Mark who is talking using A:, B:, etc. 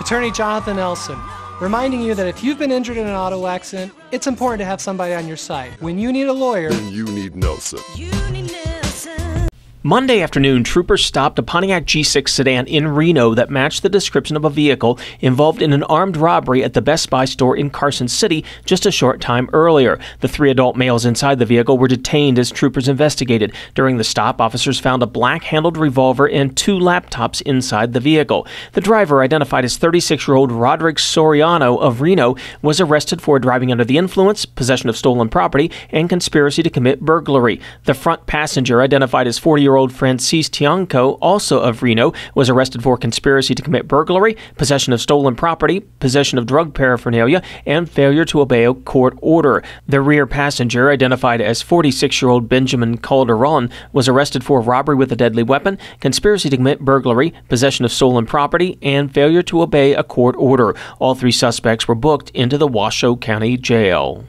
A: Attorney Jonathan Nelson reminding you that if you've been injured in an auto accident, it's important to have somebody on your side. When you need a lawyer, you need Nelson. You need
B: Nelson. Monday afternoon, troopers stopped a Pontiac G6 sedan in Reno that matched the description of a vehicle involved in an armed robbery at the Best Buy store in Carson City just a short time earlier. The three adult males inside the vehicle were detained as troopers investigated. During the stop, officers found a black handled revolver and two laptops inside the vehicle. The driver, identified as 36 year old Roderick Soriano of Reno, was arrested for driving under the influence, possession of stolen property, and conspiracy to commit burglary. The front passenger, identified as 40 year year old Francis Tianco, also of Reno, was arrested for conspiracy to commit burglary, possession of stolen property, possession of drug paraphernalia, and failure to obey a court order. The rear passenger, identified as 46 year old Benjamin Calderon, was arrested for robbery with a deadly weapon, conspiracy to commit burglary, possession of stolen property, and failure to obey a court order. All three suspects were booked into the Washoe County Jail.